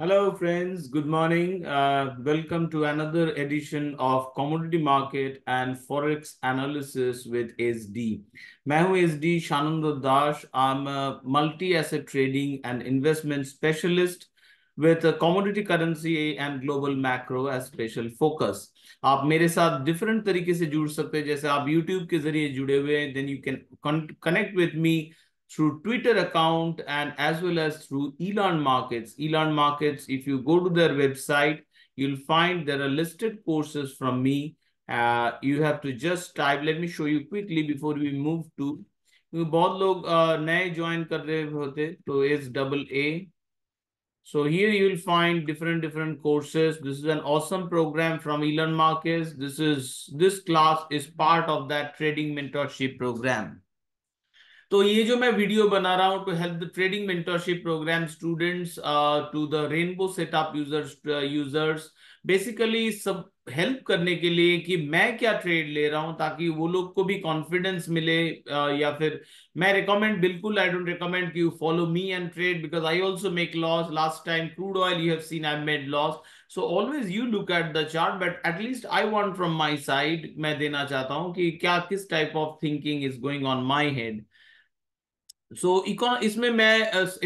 Hello, friends. Good morning. Uh, welcome to another edition of Commodity Market and Forex Analysis with SD. मैं हूं SD Shananda Dash. I'm a multi-asset trading and investment specialist with a commodity currency and global macro as special focus. आप मेरे साथ different तरीके से जुड़ सकते हैं जैसे आप YouTube के जरिए जुड़े हुए हैं then you can connect with me through Twitter account and as well as through Elon Markets. Elon Markets, if you go to their website, you'll find there are listed courses from me. Uh, you have to just type, let me show you quickly before we move to, You लोग uh, नए join कर रहे होते तो double A. So here you will find different, different courses. This is an awesome program from Elon Marcus. This is, this class is part of that trading mentorship program. तो ये जो मैं video बना रहा हूँ to help the trading mentorship programme students to the rainbow setup users users basically सब help करने के लिए कि मैं क्या ट्रेड ले रहा हूं ताकि वो लोग को भी कॉन्फिडेंस मिले आ, uh, या फिर मैं रिकमेंड बिल्कुल आई डोंट रिकमेंड कि you follow me and trade because I also make loss last time crude oil you have seen I made loss so always you look at the chart but at least I want from my side मैं देना चाहता हूँ कि क्या किस type of thinking is going on my head So econ इसमें मैं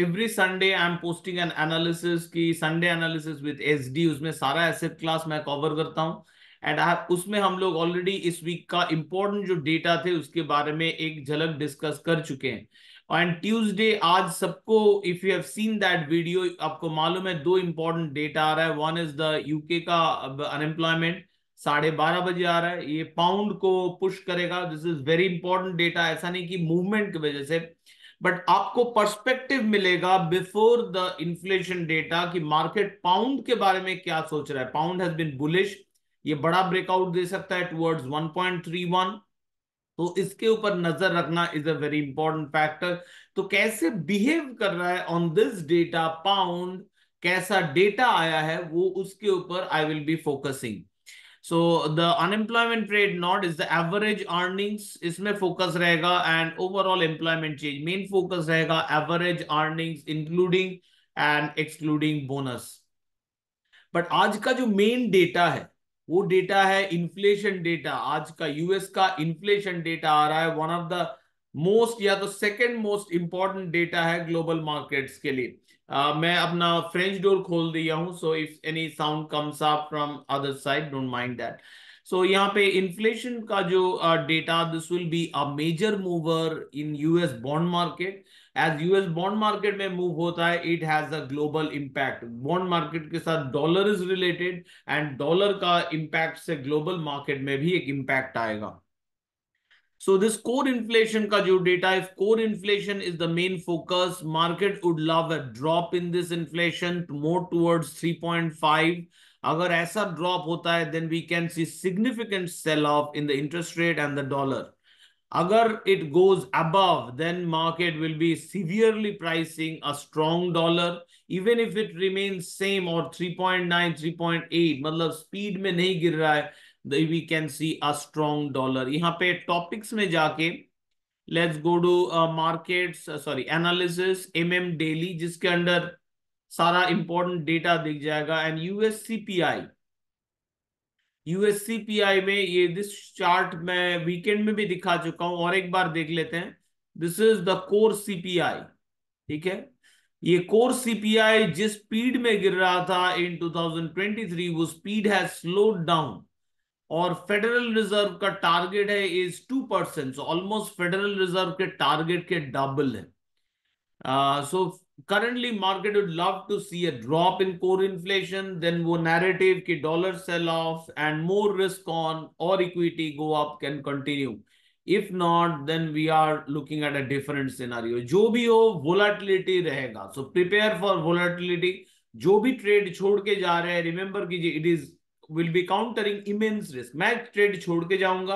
every Sunday I am posting an analysis की संडे एनालिसिस विद एसडी उसमें सारा एसेट क्लास मैं कवर करता हूं एंड उसमें हम लोग ऑलरेडी इस वीक का इम्पोर्टेंट जो डेटा थे उसके बारे में एक झलक डिस्कस कर चुके हैं एंड ट्यूसडे आज सबको if you have seen that video आपको मालूम है दो इम्पोर्टेंट डेटा आ रहा है वन इज द यूके का अनएम्प्लॉयमेंट साढ़े बारह बजे आ रहा है ये पाउंड को पुश करेगा this is very important data ऐसा नहीं कि मूवमेंट की वजह से बट आपको पर्सपेक्टिव मिलेगा बिफोर द इन्फ्लेशन डेटा कि मार्केट पाउंड के बारे में क्या सोच रहा है पाउंड हैज बिन बुलिश ये बड़ा ब्रेकआउट दे सकता है टुवर्ड्स 1.31 तो इसके ऊपर नजर रखना is a very important factor तो कैसे बिहेव कर रहा है ऑन दिस डेटा पाउंड कैसा डेटा आया है वो उसके ऊपर I will be focusing so the unemployment rate not is the average earnings इसमें फोकस रहेगा and overall employment change main focus रहेगा average earnings including and excluding bonus but आज का जो मेन डेटा है वो डेटा है इन्फ्लेशन डेटा आज का यूएस का इन्फ्लेशन डेटा आ रहा है वन ऑफ द मोस्ट या तो सेकेंड मोस्ट इंपॉर्टेंट डेटा है ग्लोबल मार्केट्स के लिए Uh, मैं अपना फ्रेंच डोर खोल दिया हूँ so if any sound comes up from other side don't mind that so यहाँ पे इन्फ्लेशन का जो data this will be a major mover in US bond market as US bond market में move होता है it has a global impact bond market के साथ dollar is related and dollar का इम्पैक्ट से ग्लोबल मार्केट में भी एक इम्पैक्ट आएगा So this core inflation ka jo data, if core inflation is the main focus, market would love a drop in this inflation more towards 3.5. Agar aisa drop hota hai, then we can see significant sell-off in the interest rate and the dollar. Agar it goes above, then market will be severely pricing a strong dollar. Even if it remains same or 3.9, 3.8, मतलब speed में नहीं गिर रहा है, we can see a strong dollar यहाँ पे topics में जाके let's go to market sorry analysis M M daily जिसके अंडर सारा इंपॉर्टेंट डेटा दिख जाएगा एंड यूएससीपीआई यूएससीपीआई में ये दिस चार्ट मैं वीकेंड में भी दिखा चुका हूं और एक बार देख लेते हैं this is the core C P I ठीक है ये कोर सी पी आई जिस स्पीड में गिर रहा था in two thousand twenty three वो स्पीड है स्लोड डाउन और फेडरल रिजर्व का टारगेट है is two percent almost federal reserve के टारगेट के डबल है so currently market would love to see a drop in core inflation then वो narrative की dollar sell off and more risk on और equity go up can continue if not then we are looking at a different scenario जो भी हो volatility रहेगा so prepare for volatility जो भी trade छोड़ के जा रहे हैं रिमेंबर कीजिए it is will be countering immense risk मैं ट्रेड छोड़ के जाऊंगा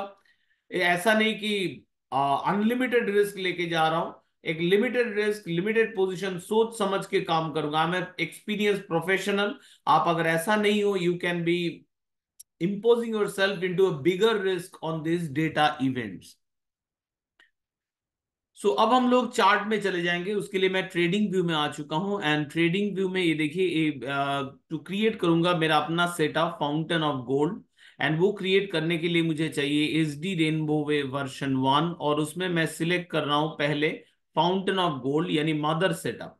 ऐसा नहीं कि अनलिमिटेड रिस्क लेके जा रहा हूं एक लिमिटेड रिस्क लिमिटेड पोजीशन सोच समझ के काम करूंगा मैं एक्सपीरियंस प्रोफेशनल आप अगर ऐसा नहीं हो you can be yourself into a bigger risk on this data events so अब हम लोग चार्ट में चले जाएंगे उसके लिए मैं ट्रेडिंग व्यू में आ चुका हूं एंड ट्रेडिंग व्यू में ये देखिए टू क्रिएट करूंगा मेरा अपना set of fountain of gold and वो क्रिएट करने के लिए मुझे चाहिए H D rainbow way version one और उसमें मैं सिलेक्ट कर रहा हूं पहले फाउंटेन ऑफ गोल्ड यानी मदर सेटअप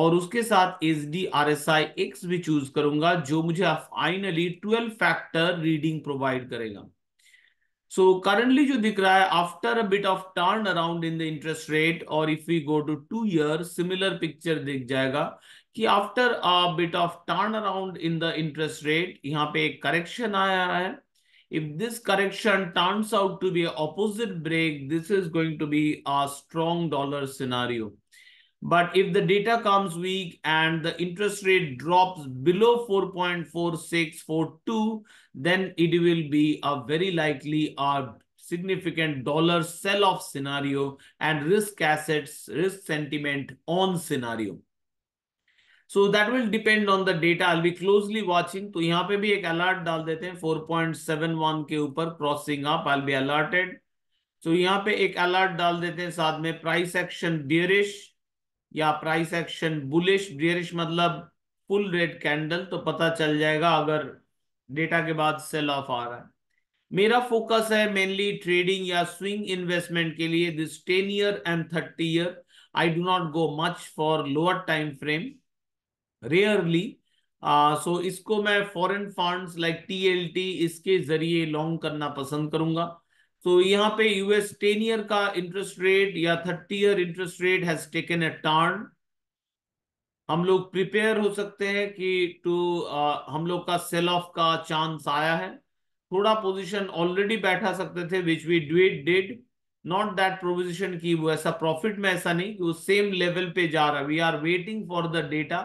और उसके साथ H D R S I X भी चूज करूंगा जो मुझे finally twelve factor reading provide करेगा So currently जो दिख रहा है after a bit of turn around in the interest rate or if we go to two year similar picture दिख जाएगा कि after a bit of turn around in the interest rate यहाँ पे एक correction आया है if this correction turns out to be opposite break this is going to be a strong dollar scenario But if the data comes weak and the interest rate drops below 4.4642, then it will be a very likely a significant dollar sell-off scenario and risk assets, risk sentiment on scenario. So that will depend on the data. I'll be closely watching. So here we have alert 4.71 ke upar crossing up. I'll be alerted. So here we have alert. Dal dete hai, saad mein price action bearish. या price action bullish bearish मतलब full red candle तो पता चल जाएगा अगर data के बाद cell of आ रहा है मेरा फोकस है मेनली ट्रेडिंग या स्विंग इन्वेस्टमेंट के लिए this ten year and thirty year I do not go much for lower time frame rarely so इसको मैं फॉरेन फंड्स लाइक टीएलटी इसके जरिए लॉन्ग करना पसंद करूंगा So यहाँ पे यूएस टेन ईयर का इंटरेस्ट रेट या thirty year interest rate has taken a turn हम लोग प्रिपेयर हो सकते हैं कि टू हम लोग का सेल ऑफ का चांस आया है थोड़ा पोजीशन ऑलरेडी बैठा सकते थे which we do it did not that provision की वो ऐसा प्रॉफिट में ऐसा नहीं कि वो सेम लेवल पे जा रहा है we are waiting for the data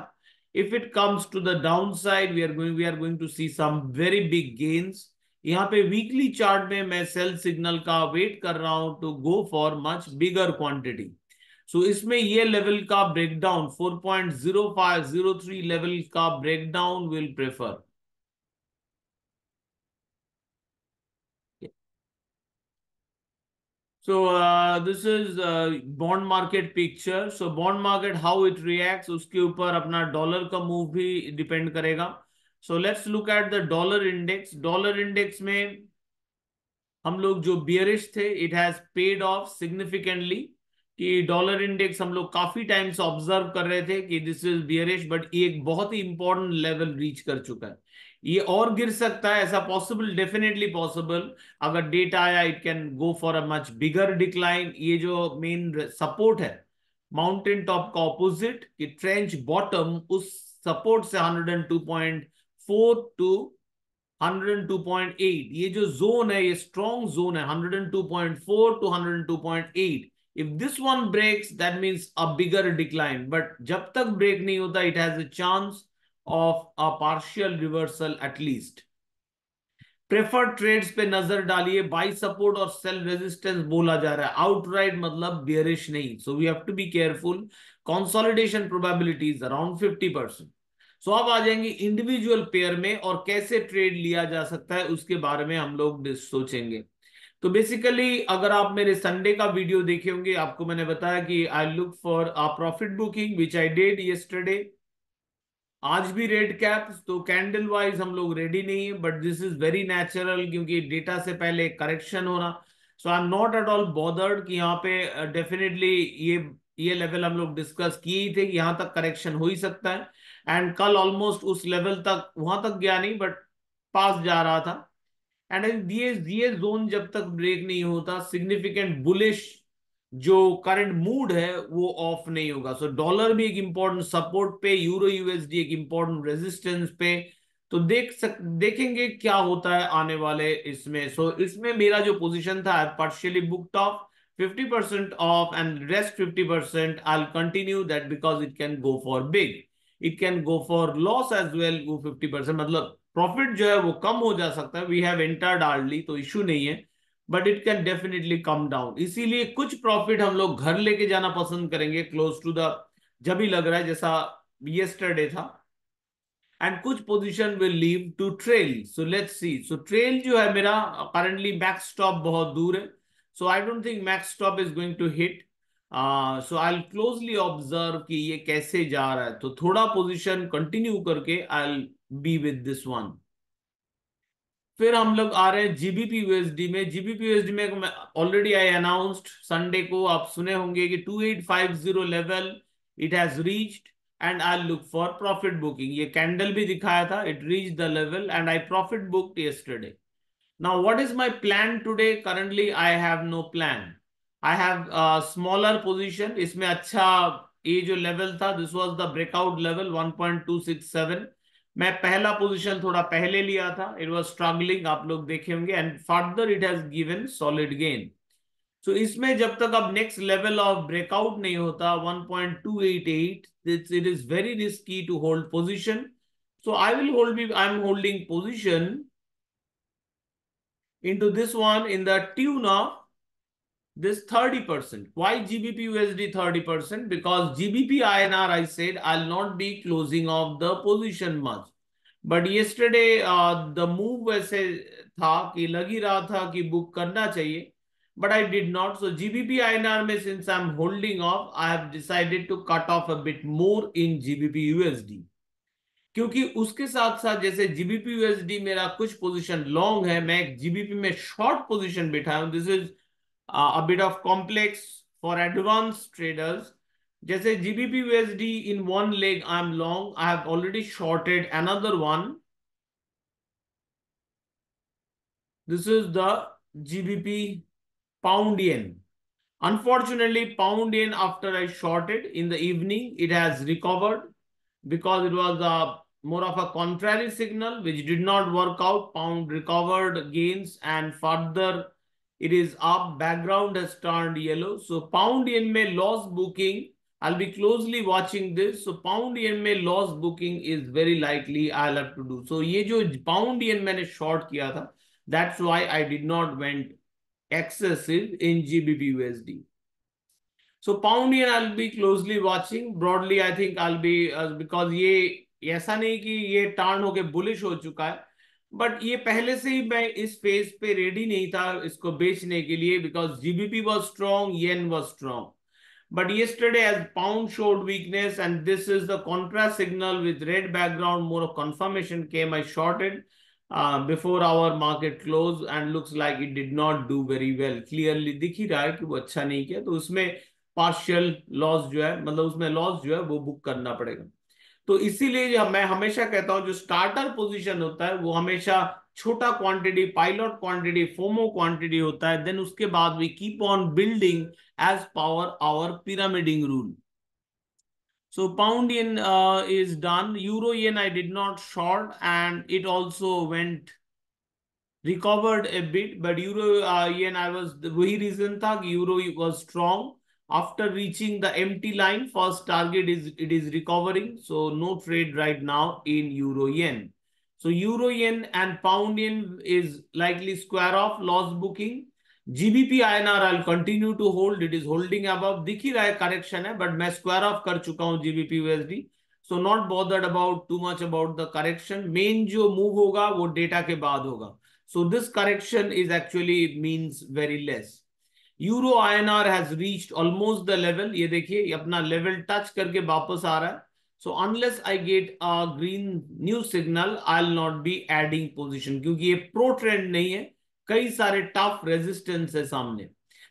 if it comes to the downside we are going we are going to see some very big gains यहाँ पे वीकली चार्ट में मैं सेल सिग्नल का wait कर रहा हूं to go for much bigger quantity so इसमें ये लेवल का ब्रेकडाउन 4.0503 लेवल का breakdown will prefer So uh, this is uh, bond market picture. So bond market how it reacts उसके ऊपर अपना डॉलर का मूव भी डिपेंड करेगा so let's look at the dollar index dollar index में हम लोग जो बियरिश थे it has paid off significantly कि डॉलर इंडेक्स हम लोग काफी टाइम से ऑब्जर्व कर रहे थे कि दिस इज बियरिश बट ये एक बहुत ही इंपॉर्टेंट लेवल रीच कर चुका है ये और गिर सकता है ऐसा पॉसिबल डेफिनेटली पॉसिबल अगर डेटा आया it can go for a much bigger decline ये जो मेन सपोर्ट है माउंटेन टॉप का ऑपोजिट कि ट्रेंच बॉटम उस सपोर्ट से hundred and two point four to 102.8 ये जो जोन है ये स्ट्रॉन्ग जोन है 102.4 to 102.8 if this one breaks that means a bigger decline but जब तक ब्रेक नहीं होता it has a chance of a partial reversal at least preferred trades पे नजर डालिए बाय सपोर्ट और सेल रेजिस्टेंस बोला जा रहा है आउटराइट मतलब बियरिश नहीं so we have to be careful consolidation probability is around 50 so अब आ जाएंगे इंडिविजुअल पेयर में और कैसे ट्रेड लिया जा सकता है उसके बारे में हम लोग सोचेंगे तो बेसिकली अगर आप मेरे संडे का वीडियो देखे होंगे आपको मैंने बताया कि I look for a profit booking which I did yesterday आज भी रेड कैप तो कैंडल वाइज हम लोग रेडी नहीं है but this is very natural क्योंकि डेटा से पहले करेक्शन होना so I am not at all bothered कि यहाँ पे डेफिनेटली uh, ये ये लेवल हम लोग डिस्कस किए थे कि यहाँ तक करेक्शन हो ही सकता है एंड कल ऑलमोस्ट उस लेवल तक वहां तक गया नहीं बट पास जा रहा था एंड ये ये जोन जब तक ब्रेक नहीं होता सिग्निफिकेंट बुलिश जो करंट मूड है वो ऑफ नहीं होगा सो so, डॉलर भी एक इंपॉर्टेंट सपोर्ट पे यूरो यूएसडी एक इंपॉर्टेंट रेजिस्टेंस पे तो देख सक देखेंगे क्या होता है आने वाले इसमें सो so, इसमें मेरा जो पोजीशन था partially book off 50% off and rest 50%, I'll continue that because it can go for big. It can go for loss as well, वो 50%, मतलब प्रॉफिट जो है वो कम हो जा सकता है वी हैव एंटर्ड आर्डली तो इश्यू नहीं है but it can definitely come down इसीलिए कुछ प्रॉफिट हम लोग घर लेके जाना पसंद करेंगे क्लोज टू द जब ही लग रहा है जैसा येस्टरडे था एंड कुछ position will leave to trail so let's see so trail जो है मेरा करंटली बैक स्टॉप बहुत दूर है so I don't think max stop is going to hit so I closely observe कि ये कैसे जा रहा है तो थोड़ा पोजिशन कंटिन्यू करके I be with this one फिर हम लोग आ रहे हैं जीबीपी यूएसडी में जीबीपी यूएसडी में ऑलरेडी आई अनाउंस्ड संडे को आप सुने होंगे कि 2850 level it has reached and I look for profit booking ये कैंडल भी दिखाया था it reach the level and I profit book yesterday Now, what is my plan today? Currently, I have no plan. I have a smaller position. इसमें अच्छा ये जो level था this was the breakout level 1.267 मैं पहला position थोड़ा पहले लिया था इट वाज स्ट्रगलिंग आप लोग देखे होंगे and further it has given solid gain so इसमें जब तक अब नेक्स्ट लेवल ऑफ ब्रेकआउट नहीं होता 1.288 it is very risky to hold position so I will hold I am holding position into this one in the tune of this 30%. Why GBP USD 30%? Because GBP INR, I said, I'll not be closing off the position much. But yesterday, uh, the move was said that book karna chahiye. But I did not. So GBP INR, mein, since I'm holding off, I have decided to cut off a bit more in GBP USD. क्योंकि उसके साथ साथ जैसे GBP USD मेरा कुछ position long है मैं GBP में शॉर्ट पोजीशन बैठा हूं this is a bit of complex for advance traders जैसे GBP USD in one leg I am long I have already shorted another one this is the GBP pound yen unfortunately pound yen after I shorted in the evening it has recovered because it was more of a contrary signal which did not work out. Pound recovered gains and further it is up. Background has turned yellow. So pound may loss booking. I'll be closely watching this. So pound may loss booking is very likely I'll have to do. So ye jo pound yen ne short kiya tha. That's why I did not went excessive in GBP USD. So pound yen I'll be closely watching. Broadly, I think I'll be uh, because ye ऐसा नहीं कि ये turn होके bullish हो चुका है but ये पहले से ही मैं इस फेज पे रेडी नहीं था इसको बेचने के लिए because GBP was strong yen was strong But yesterday, as pound showed weakness, and this is the contrast signal with red background, more of confirmation came. I shorted uh, before our market close and looks like it did not do very well. Clearly दिख ही रहा है कि वो अच्छा नहीं किया तो उसमें partial loss जो है मतलब उसमें loss जो है वो book करना पड़ेगा तो इसीलिए मैं हमेशा कहता हूं जो स्टार्टर पोजीशन होता है वो हमेशा छोटा quantity pilot quantity FOMO quantity होता है देन उसके बाद we keep on building as power hour pyramiding rule so pound yen is done euro I did not short and it also went recovered a bit but euro yen I was वही रीजन था कि euro was strong After reaching the empty line, first target is it is recovering. So no trade right now in euro yen. So euro yen and pound yen is likely square off loss booking. GBP INR I'll continue to hold. It is holding above. दिख रहा है correction है but मैं square off कर चुका हूँ GBP USD. So not bothered about too much about the correction. Main जो move होगा वो data के बाद होगा. So this correction is actually means very less. Euro INR has reached almost the level ये देखिए अपना लेवल टच करके वापस आ रहा है so unless I get a green new signal I will not be adding position क्योंकि ये प्रो ट्रेंड नहीं है कई सारे टफ रेजिस्टेंस है सामने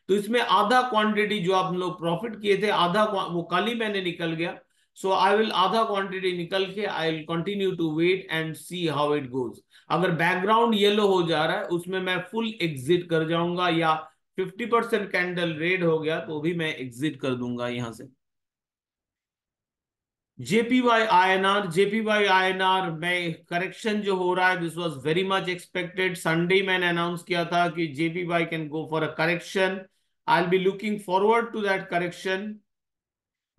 तो इसमें आधा क्वांटिटी जो आप लोग प्रॉफिट किए थे आधा वो कल ही मैंने निकल गया सो आई विल आधा क्वांटिटी निकल के I will continue to wait and see how it goes अगर बैकग्राउंड येलो हो जा रहा है उसमें मैं फुल एग्जिट कर जाऊंगा या फिफ्टी परसेंट कैंडल रेड हो गया तो भी मैं एग्जिट कर दूंगा यहां से जेपीवाई आई जेपीवाई आर में करेक्शन जो हो रहा है this was very much expected Sunday मैंने अनाउंस किया था कि JPY can go for a correction I'll be looking forward to that correction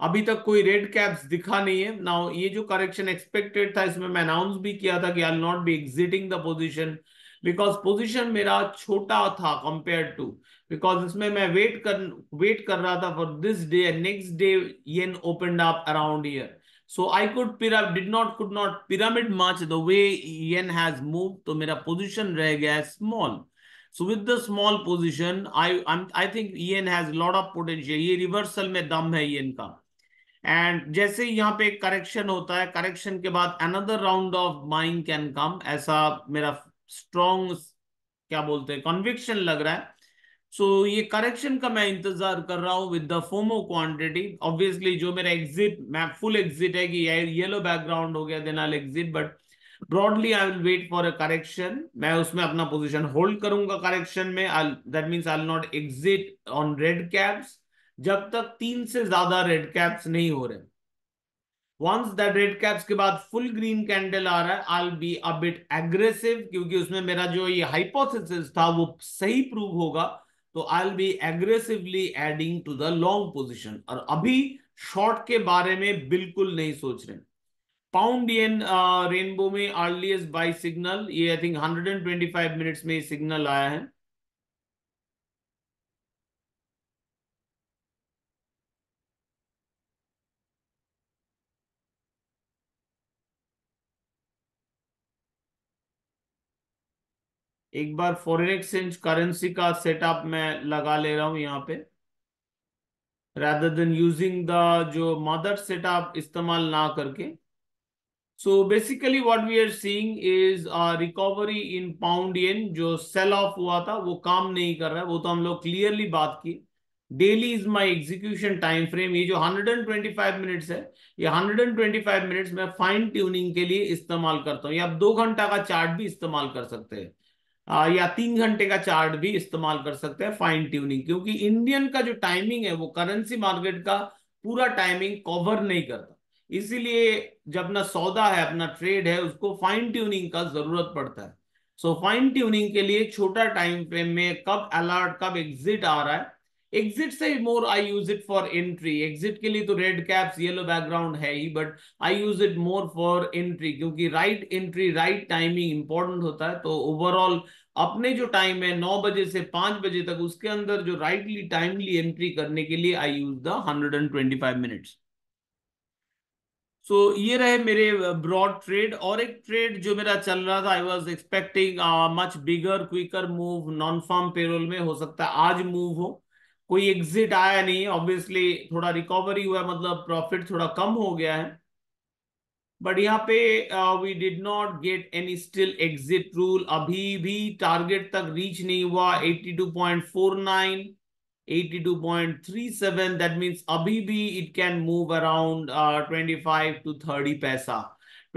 अभी तक कोई रेड कैप्स दिखा नहीं है नाउ ये जो करेक्शन एक्सपेक्टेड था इसमें मैं अनाउंस भी किया था कि I not be exiting the position because position मेरा छोटा था कंपेयर टू बिकॉज इसमें मैं वेट कर वेट कर रहा था for this day and next day yen open up around year so I could did not could not pyramid much the way yen has moved तो मेरा position रह गया है small so with the small position I I'm I think yen has lot of potential ये reversal में दम है yen का एंड जैसे यहाँ पे करेक्शन होता है करेक्शन के बाद another round of buying can come ऐसा मेरा स्ट्रॉन्ग क्या बोलते हैं कॉन्विक्शन लग रहा है सो so, ये करेक्शन का मैं इंतजार कर रहा हूँ with the FOMO quantity obviously जो मेरा एग्जिट मैं फुल एग्जिट है कि येलो बैकग्राउंड हो गया then exit but broadly I will wait for a correction मैं उसमें अपना पोजिशन होल्ड करूंगा करेक्शन में that means I not exit on red caps जब तक तीन से ज्यादा रेड कैप्स नहीं हो रहे वंस दैट रेड कैप्स के बाद फुल ग्रीन कैंडल आ रहा है आई बी अबिट एग्रेसिव क्योंकि उसमें मेरा जो ये हाइपोथेसिस था वो सही प्रूव होगा तो I be aggressively adding to the long position और अभी शॉर्ट के बारे में बिल्कुल नहीं सोच रहे पाउंड येन रेनबो में अर्लीस्ट बाई सिग्नल ये आई थिंक 125 मिनट्स में सिग्नल आया है एक बार फॉरेन एक्सचेंज करेंसी का सेटअप मैं लगा ले रहा हूं यहाँ पे रादर देन यूजिंग द जो मदर सेटअप इस्तेमाल ना करके so basically what we are seeing is a recovery in pound जो सेल ऑफ हुआ था वो काम नहीं कर रहा है वो तो हम लोग क्लियरली बात की daily is my execution time frame ये जो 125 मिनट्स है ये 125 मिनट्स मैं फाइन ट्यूनिंग के लिए इस्तेमाल करता हूँ या आप दो घंटा का चार्ट भी इस्तेमाल कर सकते हैं या तीन घंटे का चार्ट भी इस्तेमाल कर सकते हैं फाइन ट्यूनिंग क्योंकि इंडियन का जो टाइमिंग है वो करेंसी मार्केट का पूरा टाइमिंग कवर नहीं करता इसीलिए जब ना सौदा है अपना ट्रेड है उसको फाइन ट्यूनिंग का जरूरत पड़ता है सो फाइन ट्यूनिंग के लिए छोटा टाइम फ्रेम में कब अलर्ट कब एग्जिट आ रहा है एग्जिट से more I use it for entry exit के लिए तो रेड कैप्स येलो बैकग्राउंड है ही but I use it more for entry क्योंकि right entry right timing important होता है तो ओवरऑल अपने जो टाइम है नौ बजे से पांच बजे तक उसके अंदर जो राइटली टाइमली एंट्री करने के लिए I use the hundred and twenty five minutes so ये रहे मेरे ब्रॉड ट्रेड और एक ट्रेड जो मेरा चल रहा था I was expecting much bigger quicker move non farm payroll में हो सकता है आज मूव हो कोई एग्जिट आया नहीं ऑब्वियसली थोड़ा रिकवरी हुआ मतलब प्रॉफिट थोड़ा कम हो गया है बट यहाँ पे we did not get any still exit rule अभी भी टारगेट तक रीच नहीं हुआ 82.49 82.37 दैट मींस अभी भी it can move around 25 to 30 पैसा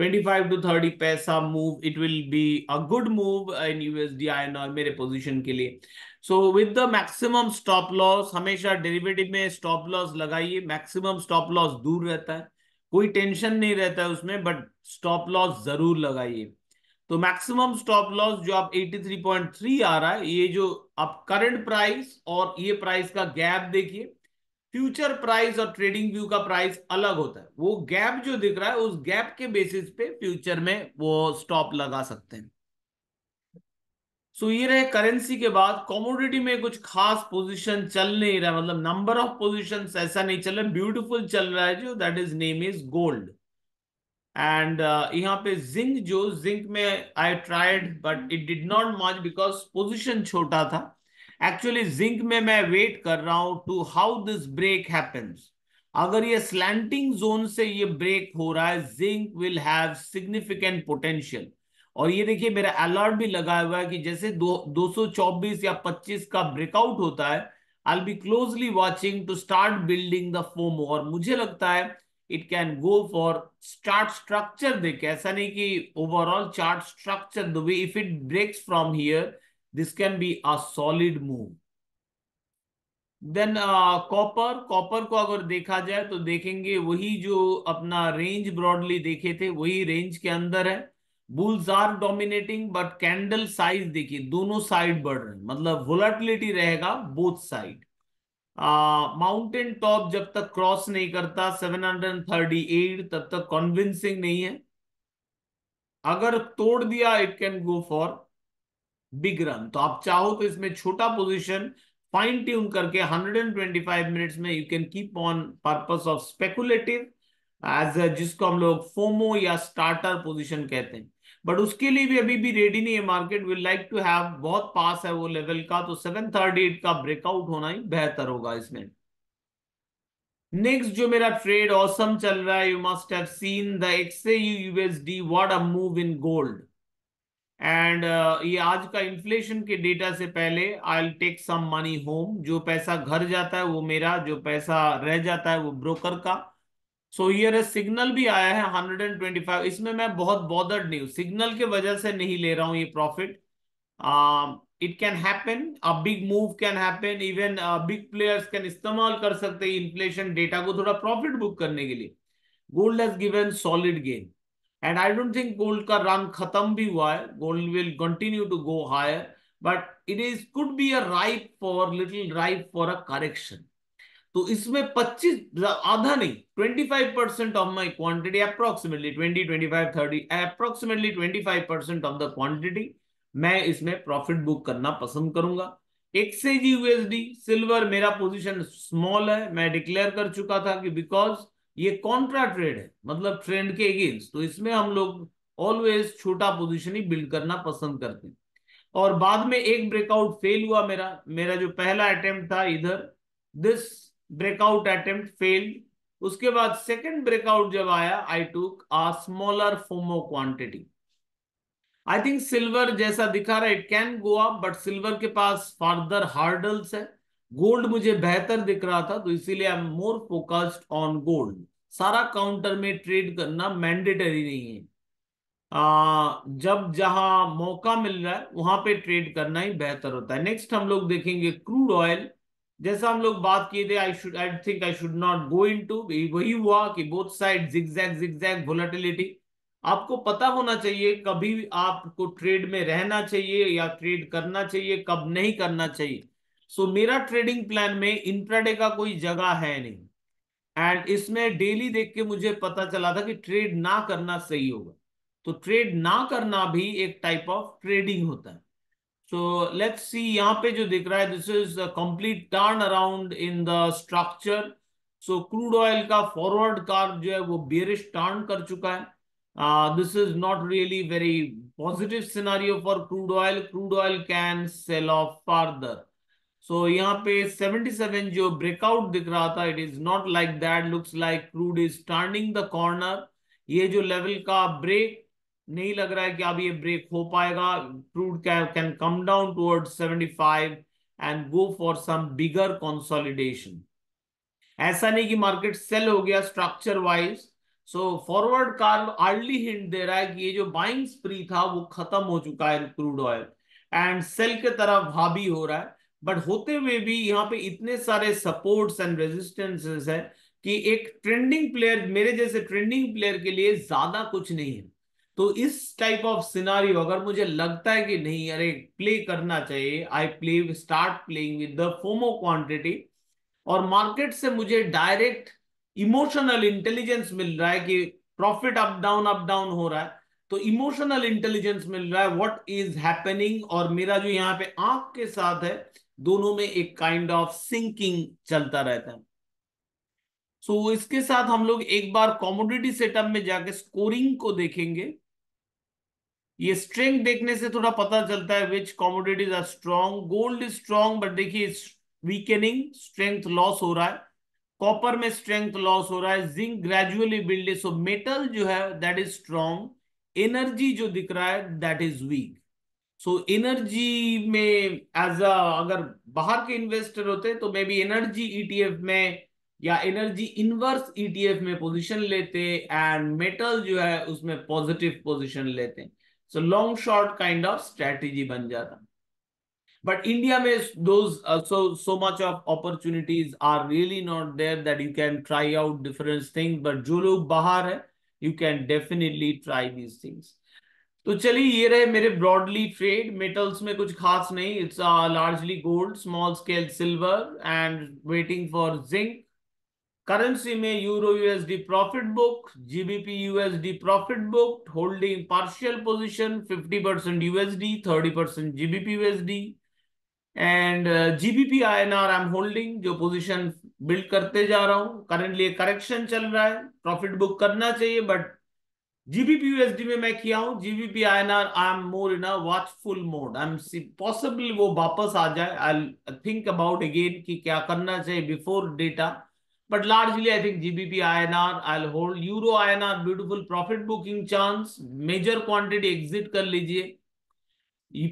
25 टू 30 पैसा move it will be a good move in USD INR मेरे पोजीशन के लिए so with the maximum stop loss हमेशा डेरिवेटिव में स्टॉप लॉस लगाइए मैक्सिमम स्टॉप लॉस दूर रहता है कोई टेंशन नहीं रहता है उसमें बट स्टॉप लॉस जरूर लगाइए तो मैक्सिमम स्टॉप लॉस जो आप 83.3 आ रहा है ये जो आप करंट प्राइस और ये प्राइस का गैप देखिए फ्यूचर प्राइस और ट्रेडिंग व्यू का प्राइस अलग होता है वो गैप जो दिख रहा है उस गैप के बेसिस पे फ्यूचर में वो स्टॉप लगा सकते हैं सो ये रहे करेंसी के बाद कॉमोडिटी में कुछ खास पोजीशन चल नहीं रहा मतलब नंबर ऑफ पोजिशन ऐसा नहीं चल रहा ब्यूटीफुल चल रहा है जो that is name is gold and यहाँ पे जिंक जो जिंक में I tried but it did not much because position छोटा था एक्चुअली जिंक में मैं वेट कर रहा हूं to how this break happens अगर ये स्लैंटिंग जोन से ये ब्रेक हो रहा है zinc will have significant potential और ये देखिए मेरा अलर्ट भी लगा हुआ है कि जैसे दो दो या 25 का ब्रेकआउट होता है I be closely watching to start building the FOMO और मुझे लगता है it can go for start structure देखे ऐसा नहीं कि overall chart structure the way if it breaks from here this can be a solid move then copper copper को अगर देखा जाए तो देखेंगे वही जो अपना रेंज ब्रॉडली देखे थे वही रेंज के अंदर है bulls are dominating but candle size देखिए दोनों साइड बढ़ रहे मतलब वोलाटिलिटी रहेगा बोथ साइड माउंटेन टॉप जब तक क्रॉस नहीं करता 738 तब तक कॉन्विंसिंग नहीं है अगर तोड़ दिया it can go for big run तो आप चाहो तो इसमें छोटा पोजीशन फाइन ट्यून करके 125 मिनट्स में you can keep on purpose of speculative edge जिसको हम लोग फोमो या स्टार्टर पोजीशन कहते हैं बट उसके लिए भी अभी भी रेडी नहीं है market will like to have बहुत पास है वो लेवल का तो सेवन थर्टी एट का ब्रेकआउट होना ही बेहतर होगा इसमें नेक्स्ट जो मेरा ट्रेड ऑसम चल रहा है you must have seen the USD what a move in gold and ये आज का इन्फ्लेशन के डेटा से पहले I take some money home जो पैसा घर जाता है वो मेरा जो पैसा रह जाता है वो ब्रोकर का सो ये सिग्नल भी आया है 125 इसमें मैं बहुत बॉदर्ड नहीं हूँ सिग्नल के वजह से नहीं ले रहा हूँ ये profit it can happen a big move can happen even big players can इस्तेमाल कर सकते हैं इन्फ्लेशन डेटा को थोड़ा प्रॉफिट बुक करने के लिए gold has given solid gain and I don't think gold का रन खत्म भी हुआ है gold will continue to go higher but it is could be a right for little right for a correction तो इसमें 25 आधा नहीं 25 percent of my quantity approximately 20 25 30 approximately 25 percent of the quantity मैं इसमें प्रॉफिट बुक करना पसंद करूंगा XAG USD silver मेरा पोजीशन स्मॉल है मैं डिक्लेयर कर चुका था कि बिकॉज ये कॉन्ट्रा ट्रेड है मतलब ट्रेंड के अगेंस्ट तो इसमें हम लोग ऑलवेज छोटा पोजिशन ही बिल्ड करना पसंद करते हैं और बाद में एक ब्रेकआउट फेल हुआ मेरा मेरा जो पहला अटेम्प्ट था इधर दिस ब्रेकआउट अटेम्प्ट फेल उसके बाद सेकेंड ब्रेकआउट जब आया I took a smaller FOMO quantity I think silver जैसा दिखा रहा है it can go up but silver के पास फर्दर हार्डल्स है गोल्ड मुझे बेहतर दिख रहा था तो इसीलिए I am more focused on gold सारा काउंटर में ट्रेड करना मैंडेटरी नहीं है आ, जब जहां मौका मिल रहा है वहां पे ट्रेड करना ही बेहतर होता है नेक्स्ट हम लोग देखेंगे क्रूड ऑयल जैसा हम लोग बात किए थे I should I think I should not go into वही हुआ कि both side zigzag zigzag volatility आपको पता होना चाहिए कभी आपको ट्रेड में रहना चाहिए या ट्रेड करना चाहिए कब नहीं करना चाहिए सो so, मेरा ट्रेडिंग प्लान में इंट्राडे का कोई जगह है नहीं एंड इसमें डेली देख के मुझे पता चला था कि ट्रेड ना करना सही होगा तो ट्रेड ना करना भी एक टाइप ऑफ ट्रेडिंग होता है So let's see यहाँ पे जो दिख रहा है this is complete turn around in the structure so crude oil का फॉरवर्ड कार जो है वो बियरिश टर्न कर चुका है this is not really very positive scenario for crude oil crude oil can sell off further so यहाँ पे seventy seven जो ब्रेकआउट दिख रहा था it is not like that looks like crude is turning the corner ये जो level का break नहीं लग रहा है कि अब ये ब्रेक हो पाएगा crude can come down toward seventy five and go for some bigger consolidation ऐसा नहीं कि मार्केट सेल हो गया structure wise so forward curve early hint दे रहा है कि ये जो बाइंग स्प्री था वो खत्म हो चुका है क्रूड ऑयल एंड सेल के तरफ हावी हो रहा है बट होते हुए भी यहाँ पे इतने सारे सपोर्ट्स एंड रेजिस्टेंसेस है कि एक ट्रेंडिंग प्लेयर मेरे जैसे ट्रेंडिंग प्लेयर के लिए ज्यादा कुछ नहीं है तो इस टाइप ऑफ सिनारी अगर मुझे लगता है कि नहीं अरे प्ले करना चाहिए I play start playing with the FOMO quantity और मार्केट से मुझे डायरेक्ट इमोशनल इंटेलिजेंस मिल रहा है कि profit up down up down हो रहा है तो इमोशनल इंटेलिजेंस मिल रहा है व्हाट इज हैपनिंग और मेरा जो यहाँ पे आंख के साथ है दोनों में एक काइंड ऑफ सिंकिंग चलता रहता है सो so, इसके साथ हम लोग एक बार कॉमोडिटी सेटअप में जाके स्कोरिंग को देखेंगे ये स्ट्रेंथ देखने से थोड़ा पता चलता है which commodities are strong gold is strong but देखिए वीकेनिंग स्ट्रेंथ लॉस हो रहा है कॉपर में स्ट्रेंथ लॉस हो रहा है zinc gradually build so metal जो है दैट इज स्ट्रॉन्ग एनर्जी जो दिख रहा है that is weak so energy में एज अ अगर बाहर के इन्वेस्टर होते तो मे बी एनर्जी ईटीएफ में या एनर्जी इनवर्स ईटीएफ में पोजीशन लेते एंड मेटल जो है उसमें पॉजिटिव पोजीशन लेते हैं so long short kind of strategy बन जाता बट इंडिया में दो सो so so much of opportunities are really not there that you can try out different जो लोग बाहर है you can definitely try these things तो चलिए ये रहे मेरे ब्रॉडली ट्रेड मेटल्स में कुछ खास नहीं it's largely gold small scale silver and waiting for zinc currency में euro USD profit book GBP USD profit book holding partial position 50 percent USD 30 percent GBP USD and GBP INR I am holding जो position build करते जा रहा हूं currently correction चल रहा है profit book करना चाहिए बट जीबीपी यूएसडी में मैं किया हूं GBP INR I am more in a watchful mode I am see possible वो वापस आ जाए आई थिंक अबाउट अगेन कि क्या करना चाहिए before data But largely, I think GBP INR, I'll hold Euro INR, beautiful profit booking chance, major quantity exit कर लीजिए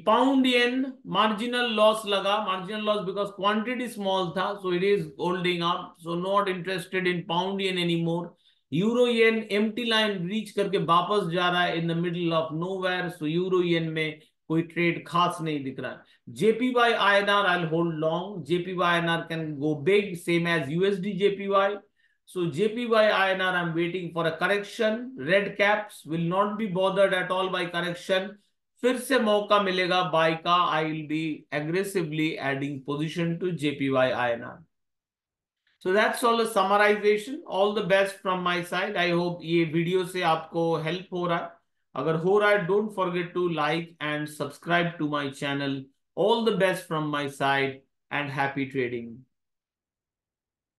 pound yen marginal loss लगा marginal loss because quantity small था so it is holding up so not interested in pound yen any more euro yen empty line reach करके वापस जा रहा है in the middle of nowhere so euro yen में कोई trade खास नहीं दिख रहा है JP Y I N R I hold long JP Y N R can go big same as USD JP I N R I am waiting for a correction red caps will not be bothered at all by correction फिर से मौका मिलेगा buy का I will be aggressively adding position to JPY I N R so that's all summarization all the best from my side I hope ये video से आपको help हो रहा है Agar ho raha don't forget to like and subscribe to my channel. All the best from my side and happy trading.